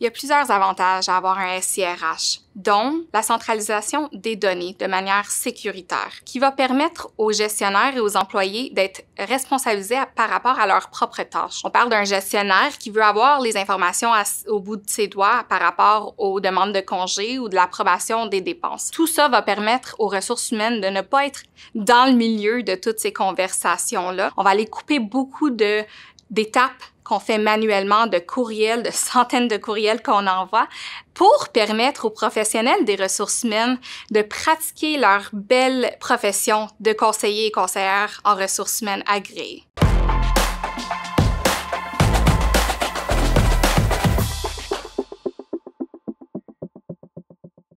Il y a plusieurs avantages à avoir un SIRH, dont la centralisation des données de manière sécuritaire, qui va permettre aux gestionnaires et aux employés d'être responsabilisés par rapport à leurs propres tâches. On parle d'un gestionnaire qui veut avoir les informations au bout de ses doigts par rapport aux demandes de congés ou de l'approbation des dépenses. Tout ça va permettre aux ressources humaines de ne pas être dans le milieu de toutes ces conversations-là. On va aller couper beaucoup d'étapes qu'on fait manuellement de courriels, de centaines de courriels qu'on envoie pour permettre aux professionnels des ressources humaines de pratiquer leur belle profession de conseiller et conseillère en ressources humaines agréées.